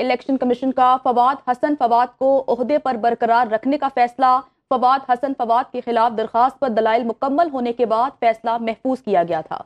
election commission का फवाद हसन फवाद को अहदे पर बरकरार रखने का फैसला फवाद हसन फवाद के खिलाफ दरखास्त पर दलाइल मुकम्मल होने के बाद फैसला महफूज किया गया था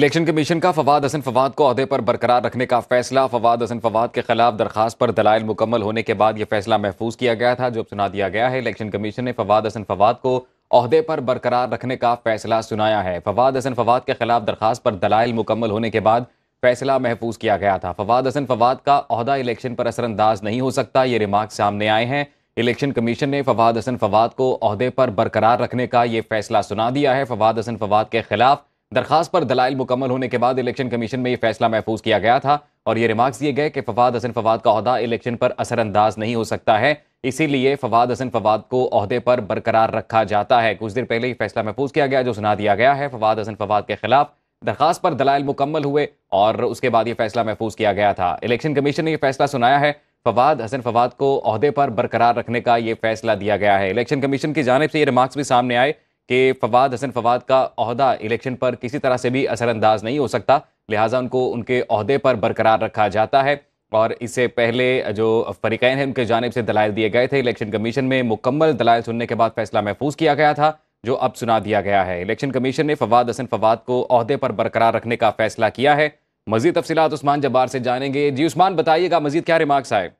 इलेक्शन कमीशन का फवाद हसन फवाद को अहदे पर बरकरार रखने का फैसला फवाद हसन फवाद के खिलाफ दरखास्त पर दलाइल मुकम्मल होने के बाद यह फैसला महफूज किया गया था जो सुना दिया गया है इलेक्शन कमीशन ने फवाद हसन फवाद को अहदे पर बरकरार रखने का फैसला सुनाया है फवाद हसन फवाद के खिलाफ दरखास्त पर दलाइल मुकम्मल होने के बाद फैसला महफूज किया गया था फवाद हसन फवाद का अहदा इलेक्शन पर असरअंदाज नहीं हो सकता ये रिमार्क सामने आए हैं इलेक्शन कमीशन ने फवाद हसन फवाद को अहदे पर बरकरार रखने का ये फैसला सुना दिया है फवाद हसन फवाद के खिलाफ दरखास्त पर दलाइल मुकम्मल होने के बाद इलेक्शन कमीशन में ये फैसला महफूज किया गया था और ये रिमार्क्स दिए गए कि फवाद हसन फवाद का अहदा इलेक्शन पर असरअंदाज नहीं हो सकता है इसीलिए फवाद हसन फवाद को अहदे पर बरकरार रखा जाता है कुछ देर पहले ही फैसला महफूज किया गया जो सुना दिया गया है फवाद हसन फवाद के खिलाफ दरखास्त पर दलाइल मुकम्मल हुए और उसके बाद ये फैसला महफूज किया गया था इलेक्शन कमीशन ने यह फैसला सुनाया है फवाद हसन फवाद को अहदे पर बरकरार रखने का यह फैसला दिया गया है इलेक्शन कमीशन की जानब से ये रिमार्क्स भी सामने आए कि फवाद हसन फवाद का अहदा इलेक्शन पर किसी तरह से भी असरअंदाज नहीं हो सकता लिहाजा उनको उनके अहदे पर बरकरार रखा जाता है और इससे पहले जो फरीकैन हैं उनके जानब से दलाइल दिए गए थे इलेक्शन कमीशन में मुकम्मल दलाल सुनने के बाद फैसला महफूज किया गया था जो अब सुना दिया गया है इलेक्शन कमीशन ने फवाद हसन फवाद को अहदे पर बरकरार रखने का फैसला किया है मजीद तफसीत उस्मान जब्बार से जानेंगे जी उस्मान बताइएगा मजीद क्या रिमार्क्स आए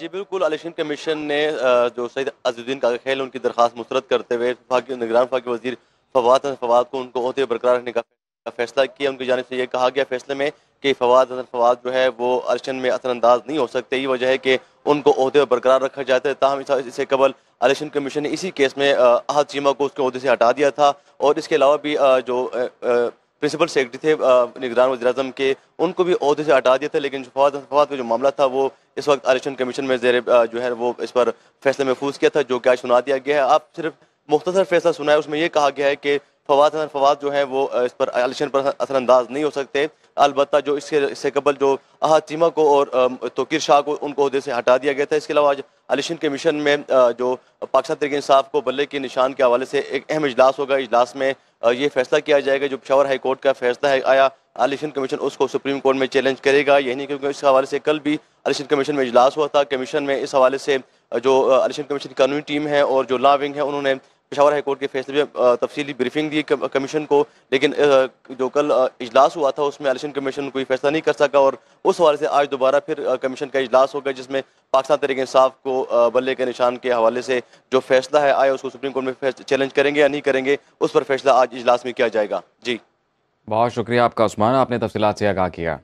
जी बिल्कुल इलेक्शन कमीशन ने जो सईद अजुद्दीन का खेल उनकी दरख्वास्त मुस्रद करते हुए निगरान फाकी वजीर फवाद फवाद को उनको अहदे बरकरार रखने का का फैसला किया उनकी जानब से ये कहा गया फैसले में कि फवाद हसन फवाद जो है वो अलेक्शन में असरअंदाज नहीं हो सकते यही वजह है कि उनको अहदे पर बरकरार रखा जाता है ताहम इससे कबल अलेक्शन कमीशन ने इसी केस में अहद चीमा को उसके अहदे से हटा दिया था और इसके अलावा भी जो प्रिंसिपल सेक्रेटरी थे निगरान वजी अजम के उनको भी अहदे से हटा दिया था लेकिन फवाद फवाद का जो मामला था वो इस वक्त अलेक्शन कमीशन में जेर जो है वो इस पर फैसला महफूज किया था जो कि आज सुना दिया गया है आप सिर्फ मुख्तर फैसला सुना है उसमें यह कहा गया है कि फवाद हसन फवाद जो है वो इस पर इलेक्शन पर असरअंदाज नहीं हो सकते अलबत् जो इसके इससे कबल जो अहद चीमा को और तोकिर शाह को उनको अहदे से हटा दिया गया था इसके अलावा आज इलेक्शन कमीशन में जो पाकिस्तान तरीके इंसाफ को बल्ले के निशान के हवाले से एक अहम इजलास होगा इजलास में ये फैसला किया जाएगा जो पिशावर हाई कोर्ट का फैसला है आया इलेक्शन कमीशन उसको सुप्रीम कोर्ट में चैलेंज करेगा यही नहीं क्योंकि इस हवाले से कल भी इलेक्शन कमीशन में इजलास हुआ था कमीशन में इस हवाले से जो इलेक्शन कमीशन की कानूनी टीम है और जो लॉ विंग है उन्होंने पेशावर हाईकोर्ट के फैसले में तफसीली ब्रीफिंग दी कमीशन को लेकिन जो कल इजलास हुआ था उसमें एलेक्शन कमीशन कोई फैसला नहीं कर सका और उस हवाले से आज दोबारा फिर कमीशन का इजलास होगा जिसमें पाकिस्तान तरीके इंसाफ को बल्ले के निशान के हवाले से जो फैसला है आया उसको सुप्रीम कोर्ट में चैलेंज करेंगे या नहीं करेंगे उस पर फैसला आज इजलास में किया जाएगा जी बहुत शुक्रिया आपका उस्मान आपने तफसीत से आगाह किया